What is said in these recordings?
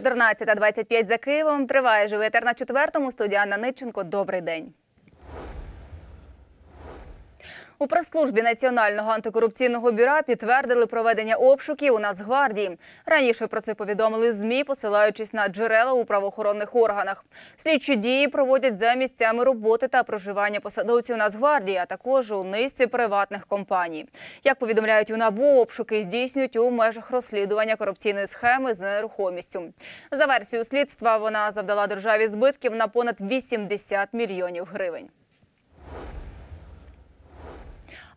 14.25 за Києвом. Триває живий етер на четвертому. Студія Анна Ниченко. Добрий день. У прес-службі національного антикорупційного бюра підтвердили проведення обшуків у Нацгвардії. Раніше про це повідомили змі, посилаючись на джерела у правоохоронних органах. Слідчі дії проводять за місцями роботи та проживання посадовців Нацгвардії, а також у низці приватних компаній. Як повідомляють у набу, обшуки здійснюють у межах розслідування корупційної схеми з нерухомістю. За версією слідства вона завдала державі збитків на понад 80 мільйонів гривень.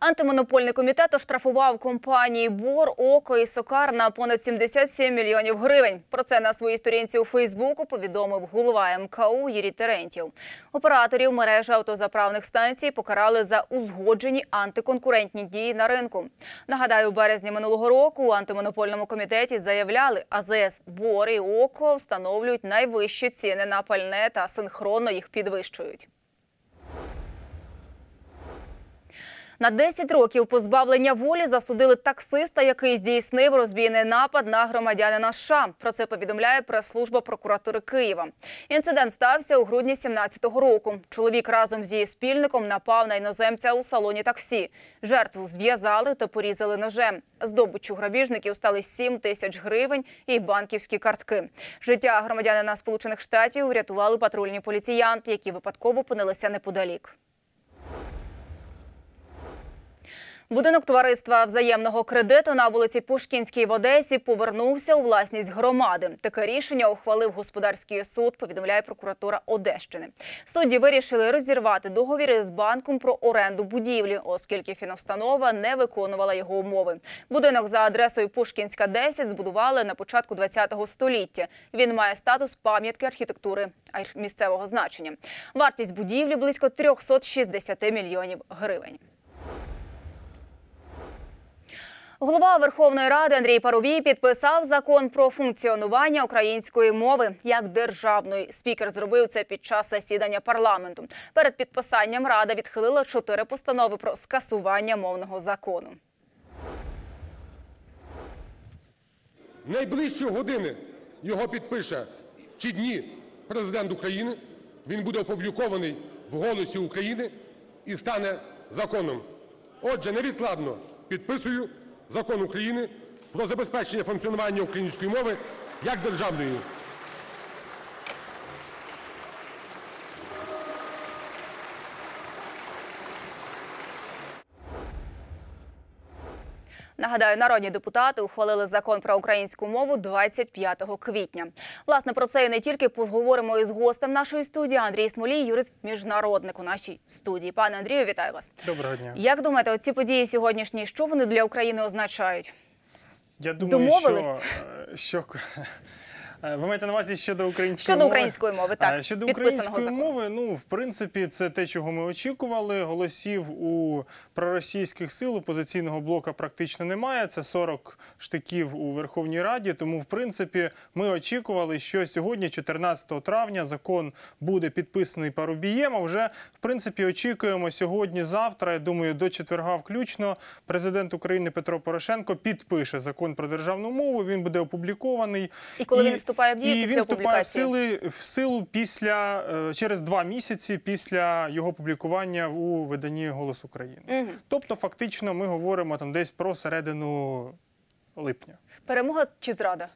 Антимонопольний комітет оштрафував компанії Бор, Око і Сокар на понад 77 мільйонів гривень. Про це на своїй сторінці у Фейсбуку повідомив голова МКУ Юрій Терентів. Операторів мережі автозаправних станцій покарали за узгоджені антиконкурентні дії на ринку. Нагадаю, у березні минулого року у антимонопольному комітеті заявляли, АЗС Бор і Око встановлюють найвищі ціни на пальне та синхронно їх підвищують. На 10 років позбавлення волі засудили таксиста, який здійснив розбійний напад на громадянина. США. про це повідомляє прес-служба прокуратури Києва. Інцидент стався у грудні 2017 року. Чоловік разом з її спільником напав на іноземця у салоні таксі. Жертву зв'язали та порізали ножем. Здобучу грабіжників стали 7 тисяч гривень і банківські картки. Життя громадянина Сполучених Штатів врятували патрульні поліціянти, які випадково опинилися неподалік. Будинок товариства взаємного кредиту на вулиці Пушкінській в Одесі повернувся у власність громади. Таке рішення ухвалив господарський суд. Повідомляє прокуратура Одещини. Судді вирішили розірвати договір з банком про оренду будівлі, оскільки фіностанова не виконувала його умови. Будинок за адресою Пушкінська 10 збудували на початку 20-го століття. Він має статус пам'ятки архітектури місцевого значення. Вартість будівлі близько 360 мільйонів гривень. Голова Верховної Ради Андрій Парубій підписав закон про функціонування української мови як державної. Спікер зробив це під час засідання парламенту. Перед підписанням рада відхилила чотири постанови про скасування мовного закону. Найближчі години його підпише чи дні президент України. Він буде опублікований в голосі України і стане законом. Отже, невідкладно підписую. Закон України "Про забезпечення функціонування української мови як державної". Нагадаю, народні депутати ухвалили закон про українську мову 25 квітня. Власне про це і не тільки позговоримо із гостем нашої студії Андрій Смолій, юрист міжнародник у нашій студії. Пане Андрію, вітаю вас. Доброго дня. Як думаєте, оці події сьогоднішні, що вони для України означають? Я думаю, Домовились? Е, що... що Е, ви маєте на увазі щодо української щодо мови? української мови, так е, щодо української мови, ну в принципі, це те, чого ми очікували. Голосів у проросійських сил опозиційного блока практично немає. Це 40 штиків у Верховній Раді. Тому, в принципі, ми очікували, що сьогодні, 14 травня, закон буде підписаний парубієм. А вже в принципі очікуємо сьогодні-завтра. Я думаю, до четверга включно президент України Петро Порошенко підпише закон про державну мову. Він буде опублікований і коли він вступає вступає в дію і після він вступає в сили в силу після е, через два місяці після його публікування у виданні Голос України. Угу. Тобто, фактично, ми говоримо там десь про середину липня. Перемога чи зрада?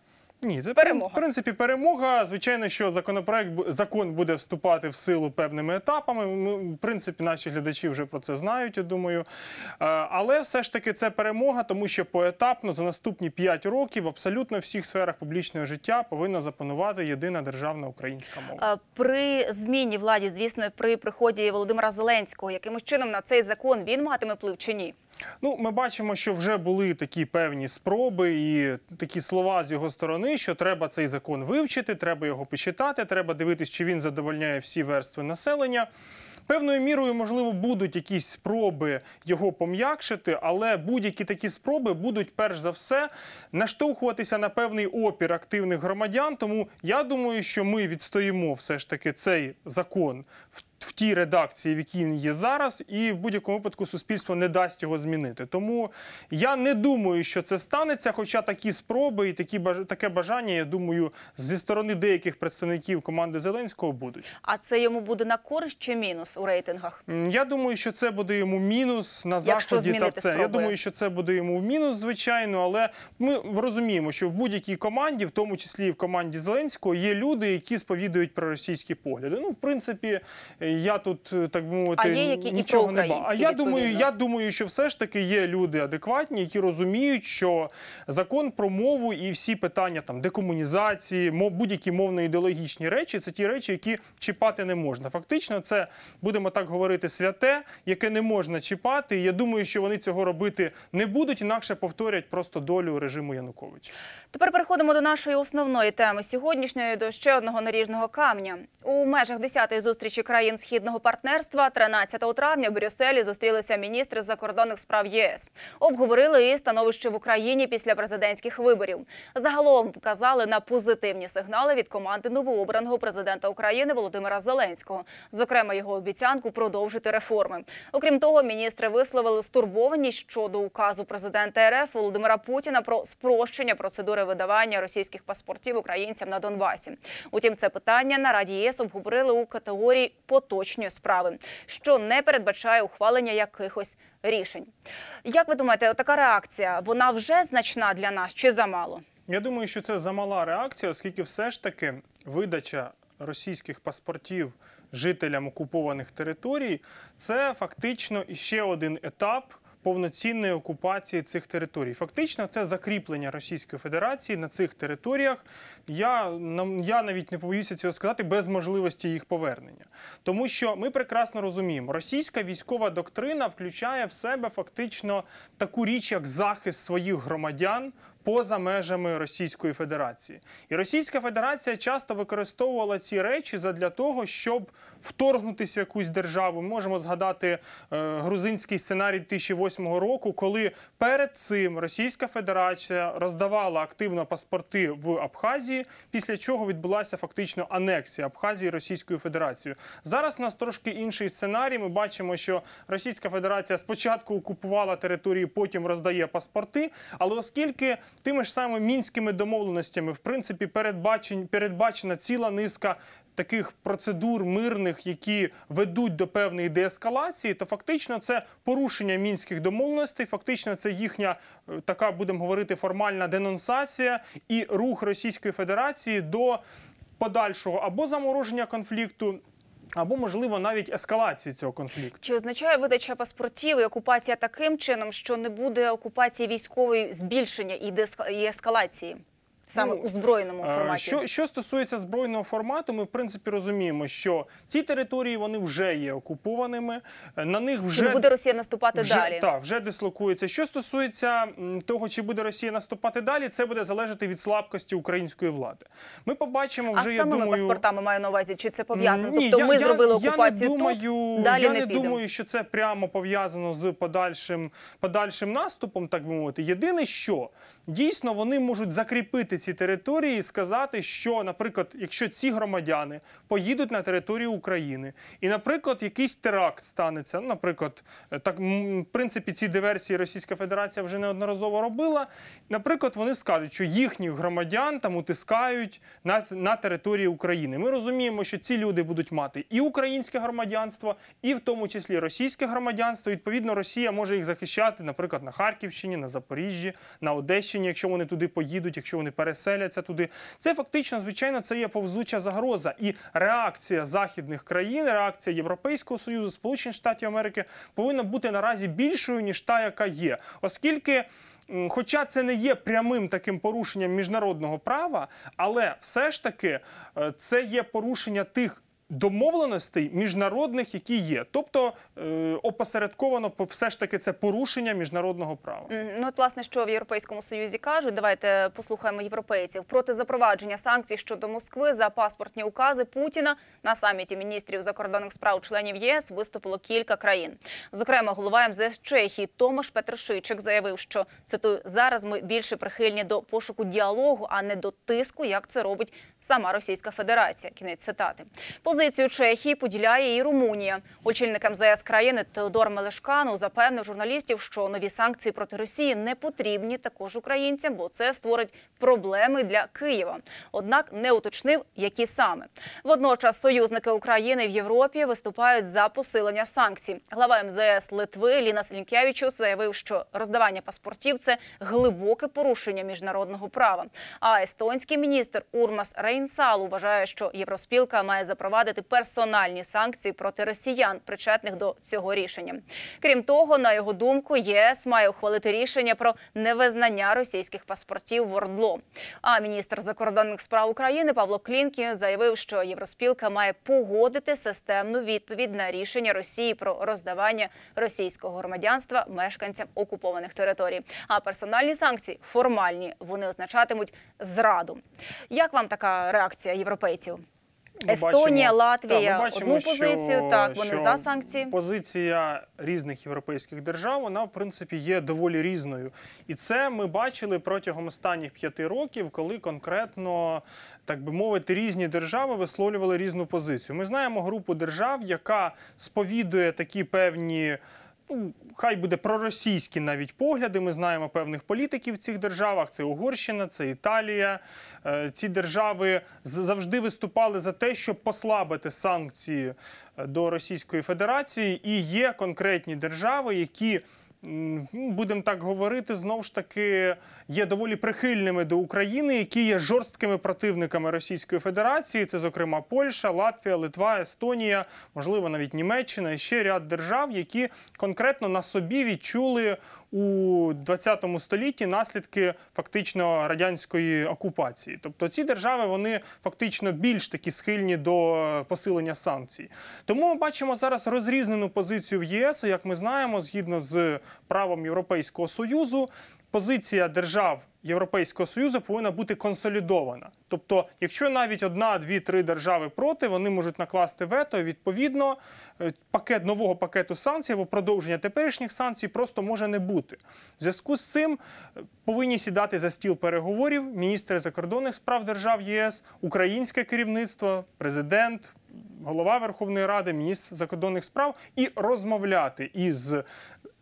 Ні, це перемога. В принципі перемога. Звичайно, що законопроект закон буде вступати в силу певними етапами. Ми, в принципі, наші глядачі вже про це знають. я Думаю, е, але все ж таки це перемога, тому що поетапно за наступні 5 років абсолютно всіх сферах публічного життя повинна запанувати єдина державна українська мова е, при зміні владі, звісно, при приході Володимира Зеленського, якимось чином на цей закон він матиме вплив чи ні? Ну, ми бачимо, що вже були такі певні спроби і такі слова з його сторони сторони, що треба цей закон вивчити, треба його почитати, треба дивитися, чи він задовольняє всі верстви населення. Певною мірою, можливо, будуть якісь спроби його пом'якшити, але будь-які такі спроби будуть перш за все наштовхуватися на певний опір активних громадян. Тому я думаю, що ми відстоїмо все ж таки цей закон в в тій редакції, в якій він є зараз, і в будь-якому випадку суспільство не дасть його змінити. Тому я не думаю, що це станеться. Хоча такі спроби і такі таке бажання, я думаю, зі сторони деяких представників команди Зеленського будуть. А це йому буде на користь чи мінус у рейтингах? Я думаю, що це буде йому мінус на заході. Та це я думаю, що це буде йому в мінус, звичайно, але ми розуміємо, що в будь-якій команді, в тому числі і в команді Зеленського, є люди, які сповідують проросійські погляди. Ну, в принципі я тут е, так би мовити а є, які нічого не бачу. А я думаю, я думаю, що все ж таки є люди адекватні, які розуміють, що закон про мову і всі питання там декомунізації, мов будь-які мовно-ідеологічні речі це ті речі, які чіпати не можна. Фактично, це будемо так говорити, святе, яке не можна чіпати. Я думаю, що вони цього робити не будуть інакше повторять просто долю режиму Януковича. Тепер переходимо до нашої основної теми сьогоднішньої до ще одного наріжного камня у межах 10-ї зустрічі країн східного партнерства 13 травня в Брюсселі зустрілися міністри закордонних справ ЄС. Обговорили і становище в Україні після президентських виборів. Загалом вказали на позитивні сигнали від команди новообраного президента України Володимира Зеленського, зокрема його обіцянку продовжити реформи. Окрім того, міністри висловили стурбованість щодо указу президента РФ Володимира Путіна про спрощення процедури видавання російських паспортів українцям на Донбасі. Утім, це питання на раді ЄС обговорили у категорії по оточнює справи, що не передбачає ухвалення якихось рішень. Як ви думаєте, така реакція вона вже значна для нас чи замало? Я думаю, що це замала реакція, оскільки все ж таки видача російських паспортів жителям окупованих територій це фактично іще один етап повноцінної окупації цих територій. Фактично, це закріплення Російської Федерації на цих територіях. Я я навіть не побоюся цього сказати без можливості їх повернення, тому що ми прекрасно розуміємо, російська військова доктрина включає в себе фактично таку річ, як захист своїх громадян поза межами Російської Федерації. І Російська Федерація часто використовувала ці речі для того, щоб вторгнутися в якусь державу. Ми можемо згадати е, грузинський сценарій 2008 року, коли перед цим Російська Федерація роздавала активно паспорти в Абхазії, після чого відбулася фактично анексія Абхазії Російською Федерацією. Зараз у нас трошки інший сценарій. Ми бачимо, що Російська Федерація спочатку окупувала території, потім роздає паспорти. Але оскільки Тими ж самими мінськими домовленостями, в принципі, передбачена ціла низка. Таких процедур мирних, які ведуть до певної деескалації, то фактично це порушення мінських домовленостей, фактично це їхня е, така, будемо говорити, формальна денонсація і рух Російської Федерації до подальшого або замороження конфлікту, або можливо навіть ескалації цього конфлікту. Чи означає видача паспортів і окупація таким чином, що не буде окупації військової збільшення і ескалації? саме ну, у збройному форматі. Що що стосується збройного формату, ми в принципі розуміємо, що ці території вони вже є окупованими. Е, на них вже чи буде Росія наступати вже, далі. Так, вже дислокується. Що стосується того, чи буде Росія наступати далі, це буде залежати від слабкості української влади. Ми побачимо вже а я думаю... паспортами. Маю на увазі, чи це пов'язано? Тобто я, ми я, зробили окупацію. Я не думаю, тут, далі я не, не думаю, що це прямо пов'язано з подальшим подальшим наступом, так би мовити. Єдине, що дійсно вони можуть закріпити ці території і сказати, що, наприклад, якщо ці громадяни поїдуть на територію України, і, наприклад, якийсь теракт станеться, ну, наприклад, е, так в принципі ці диверсії Російська Федерація вже неодноразово робила. Наприклад, вони скажуть, що їхніх громадян там утискають на, на території України. Ми розуміємо, що ці люди будуть мати і українське громадянство, і в тому числі російське громадянство. Відповідно, Росія може їх захищати, наприклад, на Харківщині, на Запоріжжі, на Одещині, якщо вони туди поїдуть, якщо вони перед переселяться туди. Це фактично, звичайно, це є повзуча загроза. І реакція західних країн, реакція Європейського союзу, Сполучених Штатів Америки повинна бути наразі більшою ніж та, яка є, оскільки. Хоча це не є прямим таким порушенням міжнародного права, але все ж таки е, це є порушення тих домовленостей міжнародних, які є, тобто е, опосередковано все ж таки це порушення міжнародного права. Ну от, власне, що в європейському союзі кажуть, давайте послухаємо європейців проти запровадження санкцій щодо Москви за паспортні укази Путіна на саміті міністрів закордонних справ членів ЄС виступило кілька країн. Зокрема, голова МЗС Чехії Томаш Петришичик заявив, що цитую зараз ми більше прихильні до пошуку діалогу, а не до тиску, як це робить сама Російська Федерація. Кінець цитати поз. Позицію Чехії поділяє і Румунія. Очільник МЗС країни Теодор Мелешкану запевнив журналістів, що нові санкції проти Росії не потрібні також українцям, бо це створить проблеми для Києва. Однак не уточнив, які саме водночас союзники України в Європі виступають за посилення санкцій. Глава МЗС Литви Лінас Лінкевичу заявив, що роздавання паспортів це глибоке порушення міжнародного права. А естонський міністр Урмас Рейнсалу вважає, що Євроспілка має запровадити запровадити персональні санкції проти росіян, причетних до цього рішення. Крім того, на його думку, ЄС має ухвалити рішення про невизнання російських паспортів в Ордло. А міністр закордонних справ України Павло Клінкі заявив, що Євроспілка має погодити системну відповідь на рішення Росії про роздавання російського громадянства мешканцям окупованих територій. А персональні санкції формальні. Вони означатимуть зраду. Як вам така реакція європейців? Естонія, Латвія бачимо, одну позицію. так вони за санкції. Позиція різних європейських держав вона в принципі є доволі різною, і це ми бачили протягом останніх п'яти років, коли конкретно так би мовити різні держави висловлювали різну позицію. Ми знаємо групу держав, яка сповідує такі певні ну, хай буде проросійські навіть погляди. Ми знаємо певних політиків в цих державах. Це Угорщина, це Італія. Е, ці держави завжди виступали за те, щоб послабити санкції е, до Російської Федерації, і є конкретні держави, які Ну, будемо так говорити, знову ж таки є доволі прихильними до України, які є жорсткими противниками Російської Федерації. Це, зокрема, Польща, Латвія, Литва, Естонія, можливо, навіть Німеччина і ще ряд держав, які конкретно на собі відчули у 20 столітті наслідки фактично радянської окупації. Тобто ці держави вони фактично більш такі схильні до посилення санкцій. Тому ми бачимо зараз розрізнену позицію в ЄС. Як ми знаємо, згідно з правом Європейського союзу, позиція держав Європейського союзу повинна бути консолідована. Тобто, якщо навіть одна, дві, три держави проти, вони можуть накласти вето. Відповідно, е, пакет нового пакету санкцій або продовження теперішніх санкцій просто може не бути. В Зв'язку з цим е, повинні сідати за стіл переговорів міністри закордонних справ держав ЄС, українське керівництво, президент. Голова Верховної Ради, міністр закордонних справ, і розмовляти із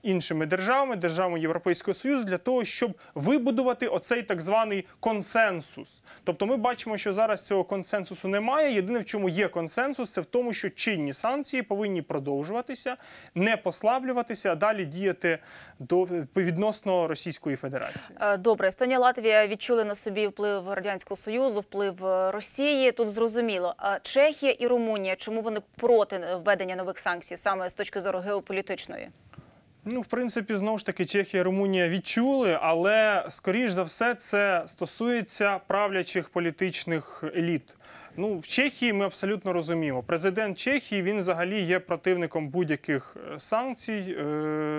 іншими державами, державами Європейського Союзу, для того, щоб вибудувати оцей так званий консенсус. Тобто, ми бачимо, що зараз цього консенсусу немає. Єдине, в чому є консенсус, це в тому, що чинні санкції повинні продовжуватися, не послаблюватися, а далі діяти до відносно Російської Федерації. Е, добре, Естонія, Латвія відчули на собі вплив радянського союзу, вплив е, Росії. Тут зрозуміло. А Чехія і Румунія, чому вони проти введення нових санкцій саме з точки зору геополітичної? Ну, в принципі, знову ж таки, Чехія і Румунія відчули, але скоріш за все це стосується правлячих політичних еліт. Ну в Чехії ми абсолютно розуміємо. Президент Чехії він взагалі є противником будь-яких е, санкцій. Е,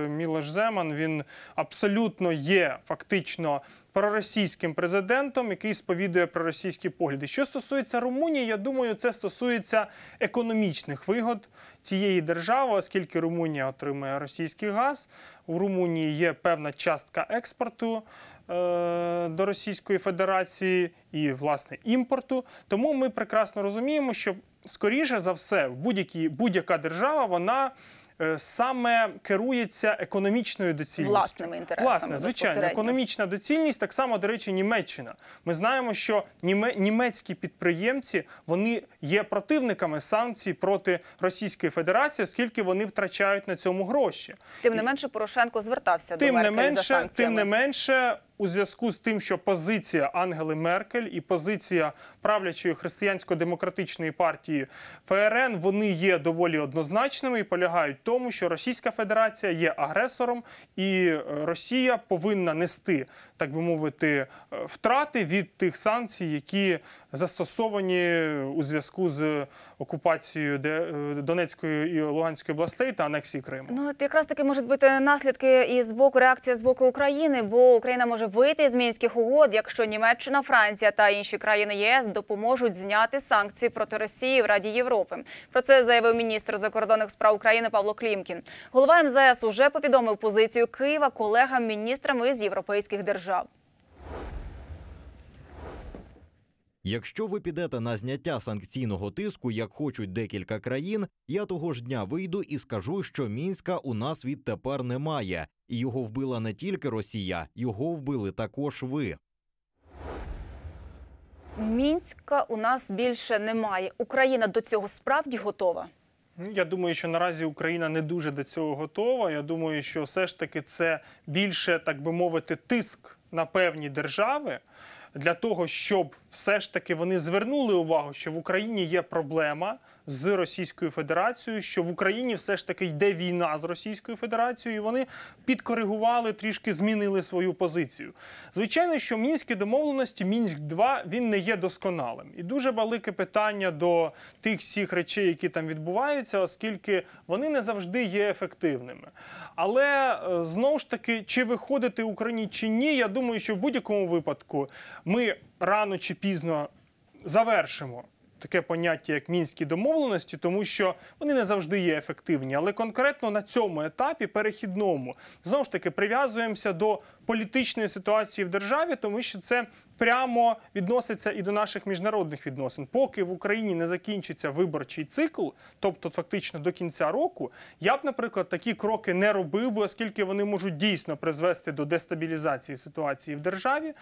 Мілош Земан він абсолютно є фактично проросійським президентом, який сповідує проросійські погляди. Що стосується Румунії, я думаю, це стосується економічних вигод цієї держави, оскільки Румунія отримує російський газ. У Румунії є певна частка експорту. Е, до Російської Федерації і власне імпорту. Тому ми прекрасно розуміємо, що скоріше за все в будь-якій будь-яка держава вона. Е, саме керується економічною доцільністю власними інтересами. Власне, звичайно, економічна доцільність так само, до речі, Німеччина. Ми знаємо, що німецькі підприємці вони є противниками санкцій проти Російської Федерації, оскільки вони втрачають на цьому гроші. Тим не менше, Порошенко звертався тим до Меркель не менше, за санкціями. тим не менше у зв'язку з тим, що позиція Ангели Меркель і позиція правлячої християнсько-демократичної партії ФРН вони є доволі однозначними і полягають в тому, що Російська Федерація є агресором, і е, Росія повинна нести так би мовити е, втрати від тих санкцій, які застосовані у зв'язку з окупацією е, Донецької і Луганської областей та анексії Криму. Ну от якраз таки можуть бути наслідки і з боку реакція з боку України, бо Україна може вийти з мінських угод, якщо Німеччина, Франція та інші країни ЄС допоможуть зняти санкції проти Росії в Раді Європи. Про це заявив міністр закордонних справ України Павло Клімкін. Голова МЗС уже повідомив позицію Києва колегам міністрам із європейських держав. Якщо ви підете на зняття санкційного тиску, як хочуть декілька країн, я того ж дня вийду і скажу, що мінська у нас відтепер немає, і його вбила не тільки Росія, його вбили також ви. Мінська у нас більше немає. Україна до цього справді готова. Ну, я думаю, що наразі Україна не дуже до цього готова. Я думаю, що все ж таки це більше, так би мовити, тиск на певні держави для того, щоб все ж таки вони звернули увагу, що в Україні є проблема з Російською Федерацією, що в Україні все ж таки йде війна з Російською Федерацією, і вони підкоригували трішки змінили свою позицію. Звичайно, що мінські домовленості, мінськ 2 він не є досконалим, і дуже велике питання до тих всіх речей, які там відбуваються, оскільки вони не завжди є ефективними. Але е, знову ж таки, чи виходити Україні чи ні, я думаю, що в будь-якому випадку ми рано чи пізно завершимо таке поняття, як мінські домовленості, тому що вони не завжди є ефективні. Але конкретно на цьому етапі перехідному знову ж таки прив'язуємося до політичної ситуації в державі, тому що це прямо відноситься і до наших міжнародних відносин. Поки в Україні не закінчиться виборчий цикл, тобто фактично до кінця року, я б, наприклад, такі кроки не робив, бо оскільки вони можуть дійсно призвести до дестабілізації ситуації в державі,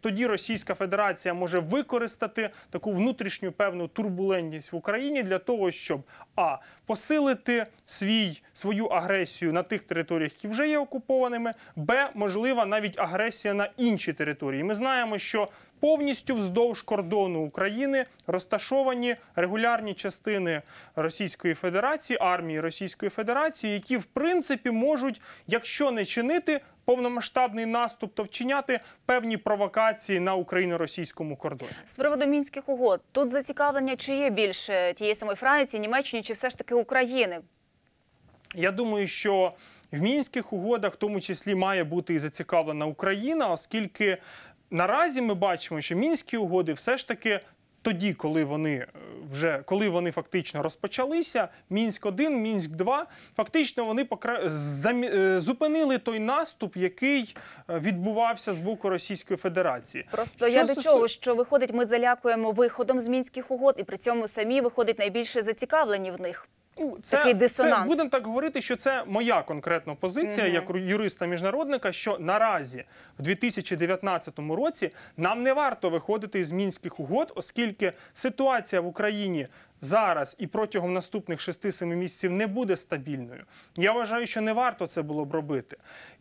тоді Російська Федерація може використати таку внутрішню певну турбулентність в Україні для того, щоб а посилити свій свою агресію на тих територіях, які вже є окупованими, б можливо можлива навіть агресія на інші території. Ми знаємо, що повністю вздовж кордону України розташовані регулярні частини Російської Федерації, армії Російської Федерації, які в принципі можуть, якщо не чинити повномасштабний наступ, то вчиняти певні провокації на україно-російському кордоні. З приводу мінських угод тут зацікавлення чи є більше тієї самої Франції, Німеччини чи все ж таки України? Я думаю, що в мінських угодах, в тому числі має бути і зацікавлена Україна, оскільки наразі ми бачимо, що мінські угоди все ж таки. Тоді, коли вони е, вже коли вони фактично розпочалися, мінськ 1 мінськ 2 фактично вони покра... замі... Е, зупинили той наступ, який е, відбувався з боку Російської Федерації. Просто що я стосу... до чого що виходить, ми залякуємо виходом з мінських угод, і при цьому самі виходить найбільше зацікавлені в них. Це, Такий дисонанс. Це, будемо так говорити, що це моя конкретна позиція угу. як юриста міжнародника, що наразі в 2019 році нам не варто виходити з мінських угод, оскільки ситуація в Україні. Зараз і протягом наступних 6-7 місяців не буде стабільною. Я вважаю, що не варто це було б робити.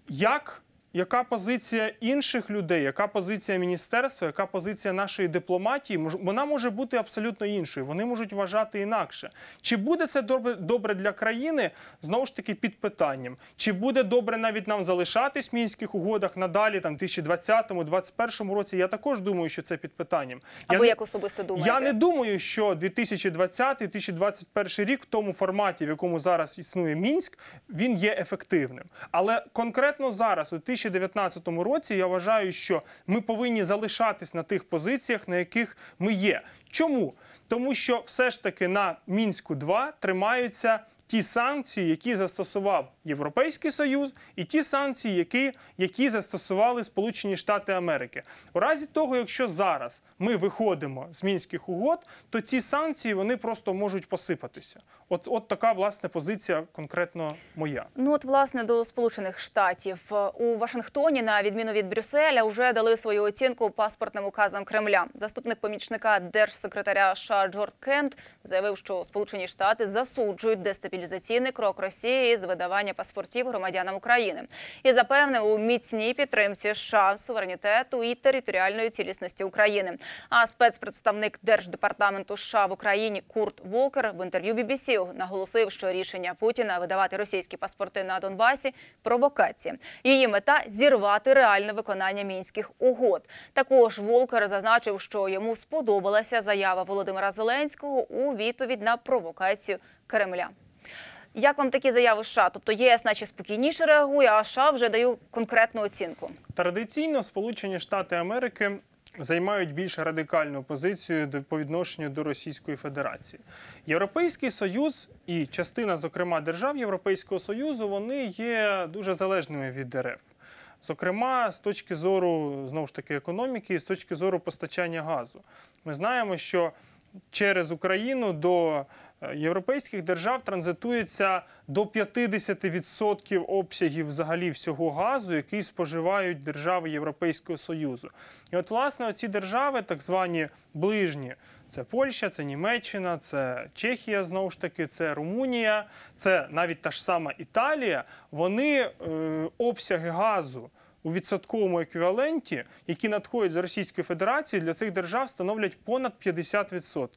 Як яка позиція інших людей, яка позиція міністерства, яка позиція нашої дипломатії? вона може бути абсолютно іншою. Вони можуть вважати інакше. Чи буде це добре для країни? Знову ж таки, під питанням. Чи буде добре навіть нам залишатись в мінських угодах надалі, там 2020-2021 році? Я також думаю, що це під питанням. А ви як особисто думаєте? Я не думаю, що 2020-2021 рік в тому форматі, в якому зараз існує мінськ, він є ефективним. Але конкретно зараз у 2019 році я вважаю, що ми повинні залишатись на тих позиціях, на яких ми є. Чому? Тому що все ж таки на мінську 2 тримаються ті санкції, які застосував Європейський Союз, і ті санкції, які які застосували Сполучені Штати Америки. У разі того, якщо зараз ми виходимо з мінських угод, то ці санкції вони просто можуть посипатися. От от така власне позиція конкретно моя. Ну от власне до Сполучених Штатів у Вашингтоні, на відміну від Брюсселя, вже дали свою оцінку паспортним указам Кремля. Заступник помічника держсекретаря США Джорд Кент заявив, що Сполучені Штати засуджують дестабілізацію стабілізаційний крок Росії з видавання паспортів громадянам України і запевнив у міцній підтримці США, суверенітету і територіальної цілісності України. А спецпредставник держдепартаменту США в Україні Курт Волкер в інтерв'ю BBC наголосив, що рішення Путіна видавати російські паспорти на Донбасі провокація. Її мета зірвати реальне виконання мінських угод. Також Волкер зазначив, що йому сподобалася заява Володимира Зеленського у відповідь на провокацію Кремля. Як вам такі заяви США? Тобто ЄС, наче спокійніше реагує, а США вже даю конкретну оцінку. Традиційно Сполучені Штати Америки. Займають більш радикальну позицію по відношенню до Російської Федерації. Європейський союз і частина, зокрема, держав Європейського Союзу, вони є дуже залежними від дерев. Зокрема, з точки зору знову ж таки економіки, і з точки зору постачання газу. Ми знаємо, що через Україну до е, європейських держав транзитується до 50% обсягів взагалі всього газу, який споживають держави Європейського Союзу. І от власне ці держави, так звані ближні. Це Польща, це Німеччина, це Чехія знову ж таки, це Румунія, це навіть та ж сама Італія. Вони е, обсяги газу, у відсотковому еквіваленті, які надходять з Російської Федерації, для цих держав становлять понад 50%.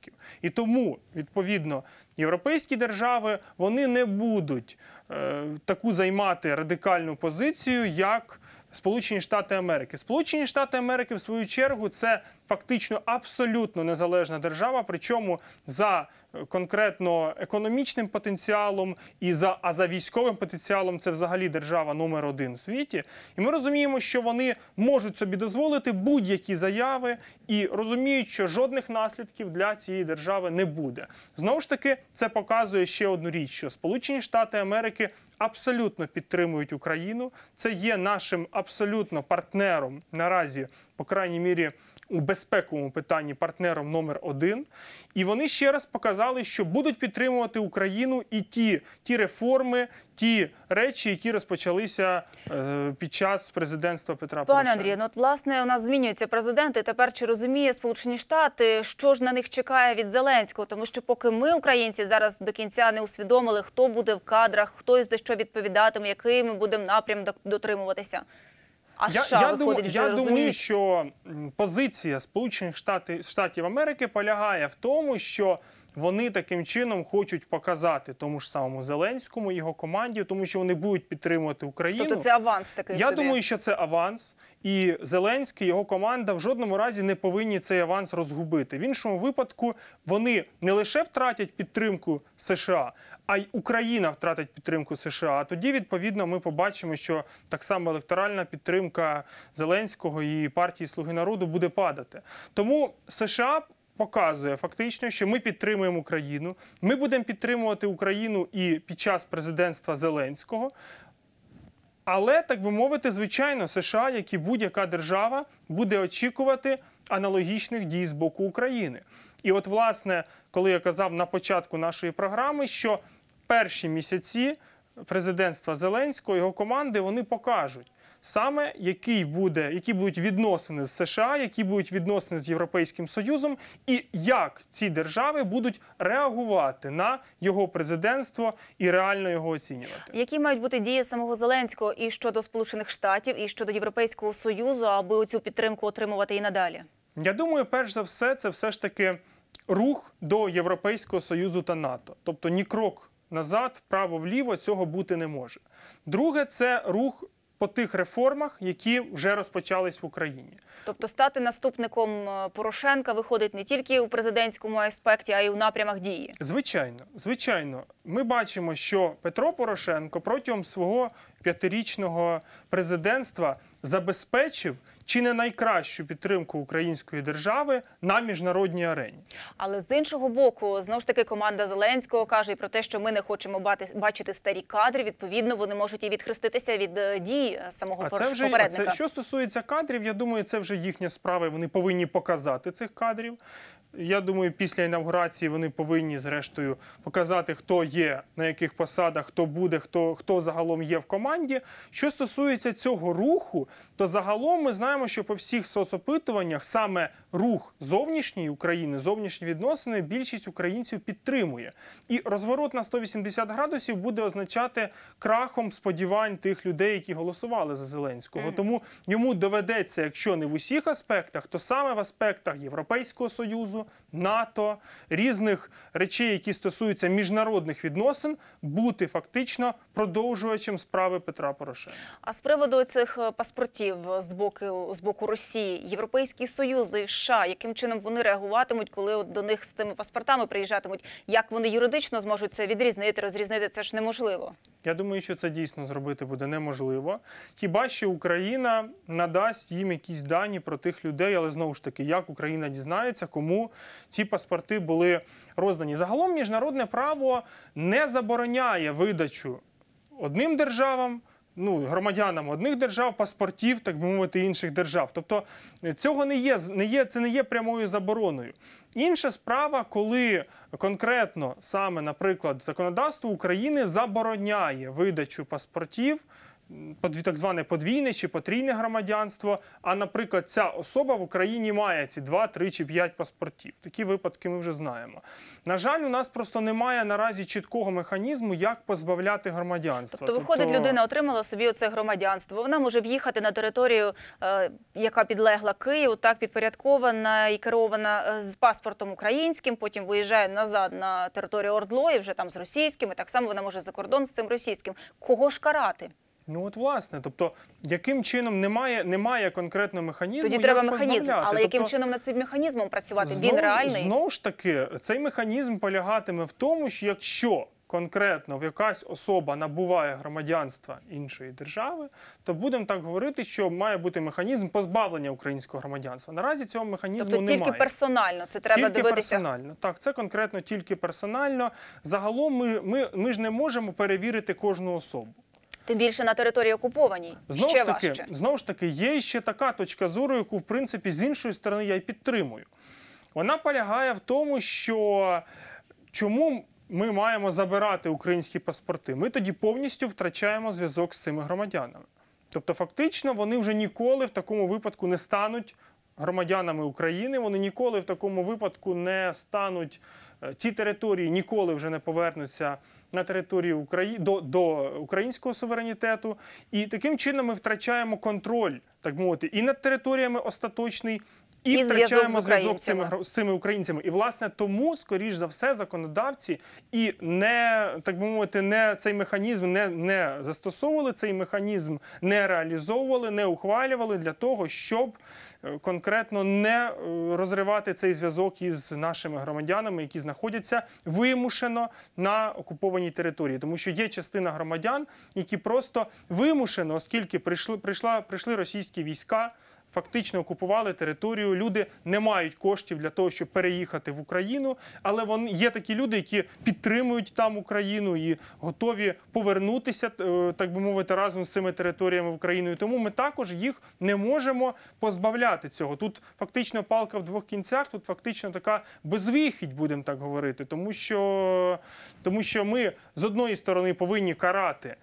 І тому, відповідно, європейські держави вони не будуть е, таку займати радикальну позицію, як Сполучені Штати Америки. Сполучені Штати Америки, в свою чергу, це фактично абсолютно незалежна держава, причому за конкретно економічним потенціалом, і за а за військовим потенціалом це взагалі держава номер один в світі. І ми розуміємо, що вони можуть собі дозволити будь-які заяви і розуміють, що жодних наслідків для цієї держави не буде. Знову ж таки, це показує ще одну річ, що Сполучені Штати Америки абсолютно підтримують Україну. Це є нашим абсолютно партнером наразі, по крайній мірі, у безпековому питанні партнером номер один. І вони ще раз показали сказали, що будуть підтримувати Україну і ті, ті реформи, ті речі, які розпочалися е, під час президентства Петра Порошенка. Пане Андрію, ну от власне у нас змінюється президент, і Тепер чи розуміє Сполучені Штати, що ж на них чекає від Зеленського? Тому що, поки ми, українці, зараз до кінця не усвідомили, хто буде в кадрах, хто за що відповідатиме, який ми будемо напрям дотримуватися. А я, США я виходить, вже я думаю, що позиція Сполучених Штатів Штатів Америки полягає в тому, що вони таким чином хочуть показати тому ж самому Зеленському його команді, тому що вони будуть підтримувати Україну. Тобто це аванс такий Я собі. думаю, що це аванс, і Зеленський його команда в жодному разі не повинні цей аванс розгубити. В іншому випадку вони не лише втратять підтримку США, а й Україна втратить підтримку США. А тоді відповідно ми побачимо, що так само електоральна підтримка Зеленського і партії Слуги народу буде падати. Тому США показує фактично, що ми підтримуємо Україну. Ми будемо підтримувати Україну і під час президентства Зеленського. Але так би мовити, звичайно, США, як і будь-яка держава, буде очікувати аналогічних дій з боку України. І, от, власне, коли я казав на початку нашої програми, що перші місяці президентства Зеленського його команди вони покажуть саме який буде, які будуть відносини з США, які будуть відносини з Європейським Союзом, і як ці держави будуть реагувати на його президентство і реально його оцінювати, які мають бути дії самого Зеленського і щодо Сполучених Штатів, і щодо Європейського союзу, аби цю підтримку отримувати і надалі. Я думаю, перш за все, це все ж таки рух до Європейського союзу та НАТО, тобто ні крок назад, вправо вліво цього бути не може. Друге, це рух по тих реформах, які вже розпочались в Україні. Тобто стати наступником е, Порошенка виходить не тільки у президентському аспекті, а й у напрямах дії. Звичайно, звичайно, ми бачимо, що Петро Порошенко протягом свого п'ятирічного президентства забезпечив чи не найкращу підтримку української держави на міжнародній арені. Але з іншого боку, знову ж таки, команда Зеленського каже про те, що ми не хочемо бачити старі кадри. Відповідно, вони можуть і відхреститися від е, дій е, самого це вже, попередника. це, Що стосується кадрів, я думаю, це вже їхня справа. Вони повинні показати цих кадрів. Я думаю, після інавгурації вони повинні зрештою показати, хто є на яких посадах, хто буде, хто хто загалом є в команді. Що стосується цього руху, то загалом ми знаємо, що по всіх соцопитуваннях саме рух зовнішньої України, зовнішні відносини, більшість українців підтримує. І розворот на 180 градусів буде означати крахом сподівань тих людей, які голосували за Зеленського. Mm. Тому йому доведеться, якщо не в усіх аспектах, то саме в аспектах Європейського союзу. НАТО, різних речей, які стосуються міжнародних відносин, бути фактично продовжувачем справи Петра Порошенка. А з приводу цих е, паспортів з боку з боку Росії, європейські союзи і США, яким чином вони реагуватимуть, коли до них з тими паспортами приїжджатимуть? Як вони юридично зможуть це відрізнити, розрізнити це ж неможливо? Я думаю, що це дійсно зробити буде неможливо. Хіба що Україна надасть їм якісь дані про тих людей, але знову ж таки, як Україна дізнається, кому ці паспорти були роздані. Загалом міжнародне право не забороняє видачу одним державам. Ну, громадянам одних держав, паспортів, так би мовити, інших держав. Тобто е, цього не є, не є, це не є прямою забороною. Інша справа, коли конкретно саме, наприклад, законодавство України забороняє видачу паспортів так зване подвійне чи потрійне громадянство. А, наприклад, ця особа в Україні має ці два, три чи п'ять паспортів. Такі випадки ми вже знаємо. На жаль, у нас просто немає наразі чіткого механізму, як позбавляти громадянства. Тобто, виходить, тобто... людина отримала собі оце громадянство. Вона може в'їхати на територію, е, яка підлегла Києву, так підпорядкована і керована е, з паспортом українським. Потім виїжджає назад на територію Ордло і вже там з російськими. Так само вона може за кордон з цим російським. Кого ж карати? Ну от власне, тобто яким чином немає немає конкретного механізму. Тоді треба механізм, але тобто, яким чином над цим механізмом працювати? Знов, Він реальний знову ж таки цей механізм полягатиме в тому, що якщо конкретно в якась особа набуває громадянства іншої держави, то будемо так говорити, що має бути механізм позбавлення українського громадянства. Наразі цього механізму тобто, немає. Тільки персонально це треба тільки дивитися. персонально. Так, це конкретно тільки персонально. Загалом ми, ми, ми ж не можемо перевірити кожну особу тим більше на території окупованій. Знову ж таки, важче. знову ж таки, є ще така точка зору, яку в принципі з іншої сторони я й підтримую. Вона полягає в тому, що чому. Ми маємо забирати українські паспорти. Ми тоді повністю втрачаємо зв'язок з цими громадянами. Тобто, фактично, вони вже ніколи в такому випадку не стануть громадянами України. Вони ніколи в такому випадку не стануть е, ті території, ніколи вже не повернуться на території України до, до українського суверенітету, і таким чином ми втрачаємо контроль, так мовити, і над територіями остаточний, і, і втрачаємо зв'язок з цими з цими українцями. І власне тому, скоріш за все, законодавці і не так би мовити, не цей механізм не не застосовували цей механізм, не реалізовували, не ухвалювали для того, щоб е, конкретно не е, розривати цей зв'язок із нашими громадянами, які знаходяться вимушено на окупованій території, тому що є частина громадян, які просто вимушено, оскільки прийшли прийшла прийшли російські війська фактично окупували територію. Люди не мають коштів для того, щоб переїхати в Україну, але вони є такі люди, які підтримують там Україну і готові повернутися, е, так би мовити, разом з цими територіями в Україну. І Тому ми також їх не можемо позбавляти цього. Тут фактично палка в двох кінцях. Тут фактично така безвихідь, будемо так говорити, тому що тому що ми з одної сторони повинні карати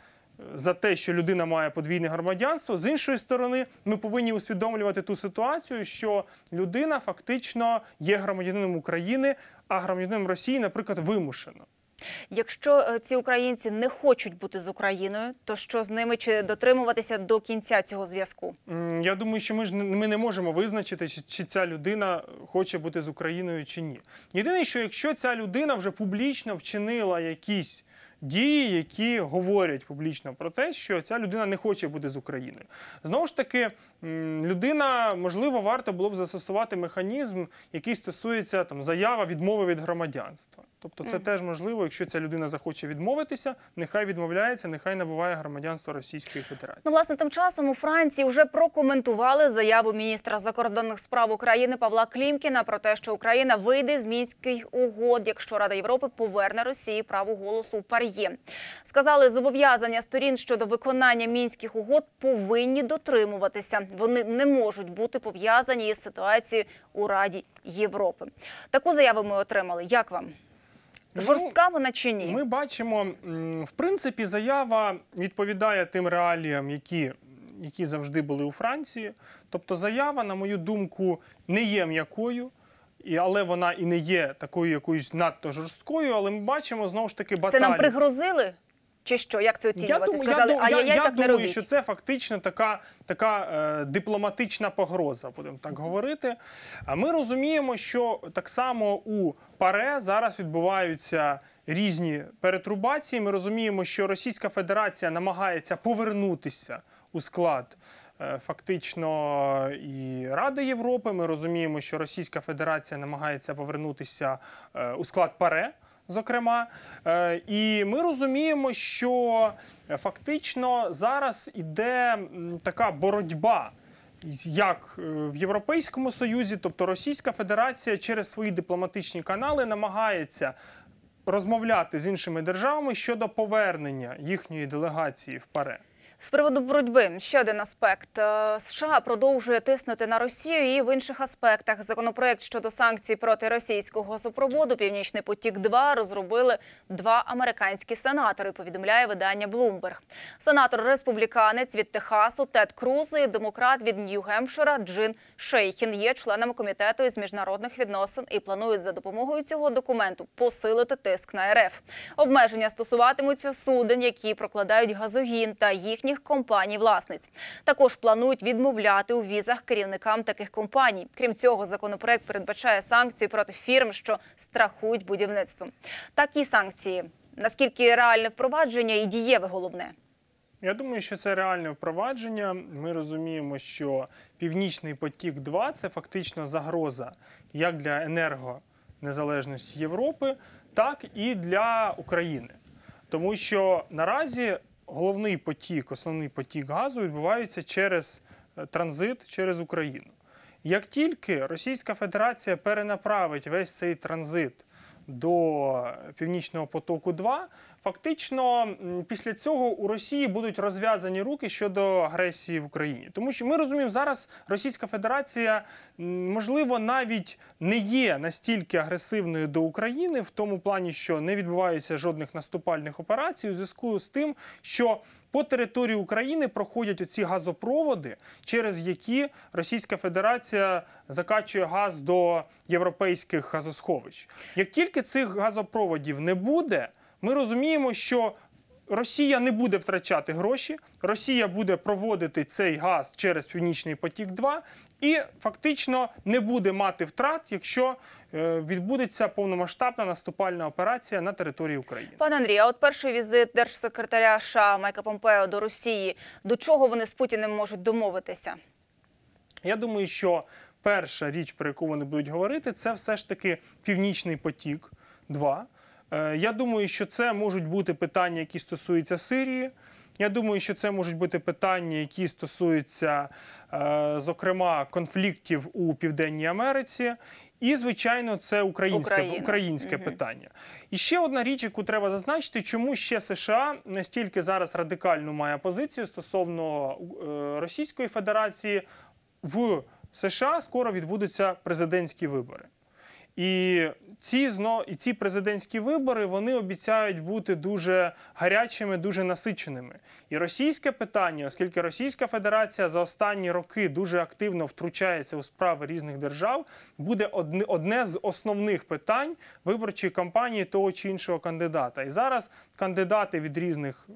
за те, що людина має подвійне громадянство. З іншої сторони, ми повинні усвідомлювати ту ситуацію, що людина фактично є громадянином України, а громадянином Росії, наприклад, вимушено. Якщо е, ці українці не хочуть бути з Україною, то що з ними чи дотримуватися до кінця цього зв'язку? Я думаю, що ми ж ми не можемо визначити, чи, чи ця людина хоче бути з Україною чи ні. Єдине, що якщо ця людина вже публічно вчинила якісь дії, які говорять публічно про те, що ця людина не хоче бути з України, Знову ж таки, людина можливо варто було б застосувати механізм, який стосується там заява відмови від громадянства. Тобто, це теж можливо, якщо ця людина захоче відмовитися, нехай відмовляється, нехай набуває громадянство Російської Федерації. Ну, власне, тим часом у Франції вже прокоментували заяву міністра закордонних справ України Павла Клімкіна про те, що Україна вийде з мінських угод, якщо Рада Європи поверне Росії право голосу у Парі. Є Сказали, зобов'язання сторін щодо виконання мінських угод повинні дотримуватися. Вони не можуть бути пов'язані із ситуацією у Раді Європи. Таку заяву ми отримали. Як вам? Ну, Жорстка вона чи ні? Ми бачимо, в принципі, заява відповідає тим реаліям, які які завжди були у Франції. Тобто, заява, на мою думку, не є м'якою і але вона і не є такою якоюсь надто жорсткою. Але ми бачимо знову ж таки баталію. Це нам пригрозили. Чи що, як це оцінювати? Я Сказали, я, а я, я, я так думаю, не робіть. що це фактично така така е, дипломатична погроза, будемо так говорити. А ми розуміємо, що так само у паре зараз відбуваються різні перетрубації. Ми розуміємо, що Російська Федерація намагається повернутися у склад Е, фактично і Ради Європи. Ми розуміємо, що Російська Федерація намагається повернутися е, у склад ПАРЕ, зокрема. Е, і ми розуміємо, що фактично зараз іде така боротьба. Як в Європейському Союзі, тобто Російська Федерація через свої дипломатичні канали намагається розмовляти з іншими державами щодо повернення їхньої делегації в ПАРЕ. З приводу боротьби ще один аспект е, США продовжує тиснути на Росію і в інших аспектах. Законопроект щодо санкцій проти російського газопроводу Північний потік потік-2» розробили два американські сенатори. Повідомляє видання Bloomberg. Сенатор республіканець від Техасу Тед Круз і демократ від Нью-Гемпшира Джин Шейхін є членами комітету із міжнародних відносин і планують за допомогою цього документу посилити тиск на РФ. Обмеження стосуватимуться суден, які прокладають газогін та їхні їхніх компаній-власниць. Також планують відмовляти у візах керівникам таких компаній. Крім цього, законопроект передбачає санкції проти фірм, що страхують будівництво. Такі санкції наскільки реальне впровадження і дієве головне. Я думаю, що це реальне впровадження. Ми розуміємо, що Північний потік потік-2» – це фактично загроза як для енергонезалежності Європи, так і для України, тому що наразі головний потік, основний потік газу відбувається через е, транзит через Україну. Як тільки Російська Федерація перенаправить весь цей транзит до е, Північного потоку, 2 Фактично, після цього у Росії будуть розв'язані руки щодо агресії в Україні, тому що ми розуміємо, зараз Російська Федерація можливо навіть не є настільки агресивною до України в тому плані, що не відбувається жодних наступальних операцій у зв'язку з тим, що по території України проходять оці газопроводи, через які Російська Федерація закачує газ до європейських газосховищ. Як тільки цих газопроводів не буде, ми розуміємо, що Росія не буде втрачати гроші, Росія буде проводити цей газ через Північний потік-2 і фактично не буде мати втрат, якщо е, відбудеться повномасштабна наступальна операція на території України. Пане Андрію, а от перший візит держсекретаря США Майка Помпео до Росії до чого вони з Путіним можуть домовитися? Я думаю, що перша річ, про яку вони будуть говорити, це все ж таки північний потік. 2 Е, я думаю, що це можуть бути питання, які стосуються Сирії. Я думаю, що це можуть бути питання, які стосуються, е, зокрема, конфліктів у Південній Америці. І, звичайно, це українське українське угу. питання. І ще одна річ, яку треба зазначити, чому ще США настільки зараз радикальну має позицію стосовно е, Російської Федерації в США скоро відбудуться президентські вибори. І ці зно і ці президентські вибори вони обіцяють бути дуже гарячими, дуже насиченими. І російське питання, оскільки Російська Федерація за останні роки дуже активно втручається у справи різних держав, буде одне з основних питань виборчої кампанії того чи іншого кандидата. І зараз кандидати від різних,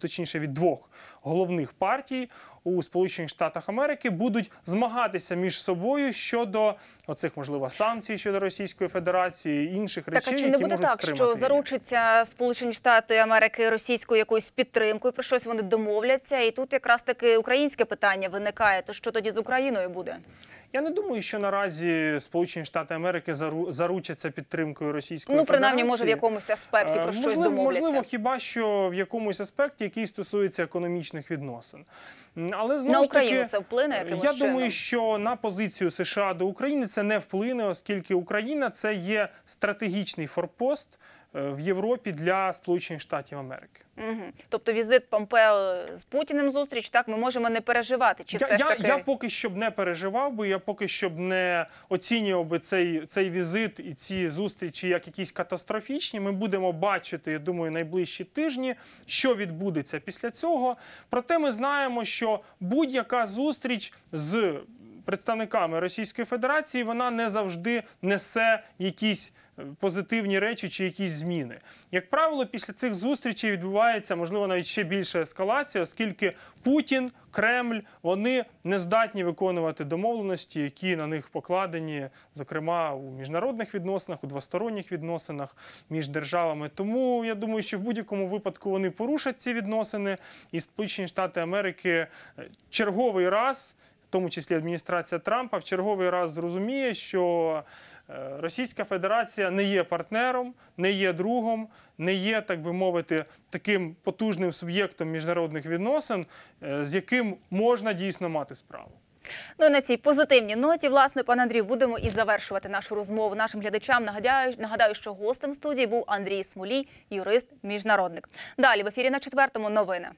точніше від двох головних партій у Сполучених Штатах Америки будуть змагатися між собою щодо оцих можливо санкцій щодо Російської Федерації мобілізації інших речей, так, а чи не буде так, що заручаться Сполучені Штати Америки російською якоюсь підтримкою про щось вони домовляться, і тут якраз таки українське питання виникає. То що тоді з Україною буде? Я не думаю, що наразі Сполучені Штати Америки заручаться підтримкою російської ну, принаймні, може в якомусь аспекті про е, щось можливо, домовляться. Можливо, хіба що в якомусь аспекті, який стосується економічних відносин, але знову на Україну таки, це вплине. Е, я чином? думаю, що на позицію США до України це не вплине, оскільки Україна це є стратегічний форпост. Е, в Європі для Сполучених Штатів Америки. Угу. Тобто візит Помпео з Путіним зустріч, так ми можемо не переживати. Чи я, все ж таки... я, я поки що б не переживав би, я поки що б не оцінював би цей цей візит і ці зустрічі як якісь катастрофічні. Ми будемо бачити, я думаю, найближчі тижні, що відбудеться після цього. Проте ми знаємо, що будь-яка зустріч з представниками Російської Федерації вона не завжди несе якісь е, позитивні речі чи якісь зміни. Як правило, після цих зустрічей відбувається можливо навіть ще більша ескалація, оскільки Путін, Кремль вони не здатні виконувати домовленості, які на них покладені, зокрема у міжнародних відносинах, у двосторонніх відносинах між державами. Тому я думаю, що в будь-якому випадку вони порушать ці відносини, і Сполучені Штати Америки е, черговий раз тому числі адміністрація Трампа, в черговий раз зрозуміє, що е, Російська Федерація не є партнером, не є другом, не є, так би мовити, таким потужним суб'єктом міжнародних відносин, е, з яким можна дійсно мати справу. Ну і на цій позитивній ноті, власне, пан Андрію, будемо і завершувати нашу розмову нашим глядачам. Нагадаю, нагадаю, що гостем студії був Андрій Смолій, юрист, міжнародник. Далі в ефірі на четвертому новини.